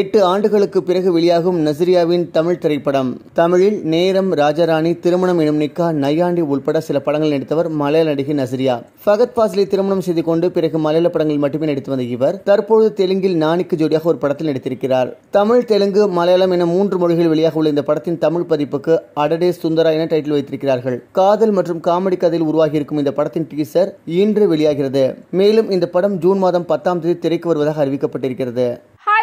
எட்டு ஆண்டுகளுக்கு பிறகு வெளியாகும் நசிரியாவின் தமிழ் திரைப்படம் தமிழில் நேரம் ராஜராணி திருமணம் எனும் நிக்கா நையாண்டி உள்பட சில படங்கள் நடித்தவர் மலையாள நடிகை நசிரியா ஃபகத் பாசிலை திருமணம் செய்து கொண்டு பிறகு மலையாள படங்கள் மட்டுமே நடித்து வந்த இவர் தற்போது தெலுங்கில் நாணிக்கு ஜோடியாக ஒரு படத்தில் நடித்திருக்கிறார் தமிழ் தெலுங்கு மலையாளம் என மூன்று மொழிகளில் வெளியாக உள்ள இந்த படத்தின் தமிழ் பதிப்புக்கு அடடே சுந்தரா என டைட்டில் வைத்திருக்கிறார்கள் காதல் மற்றும் காமெடி கதையில் உருவாகியிருக்கும் இந்த படத்தின் டீசர் இன்று வெளியாகிறது மேலும் இந்த படம் ஜூன் மாதம் பத்தாம் தேதி திரைக்கு வருவதாக அறிவிக்கப்பட்டிருக்கிறது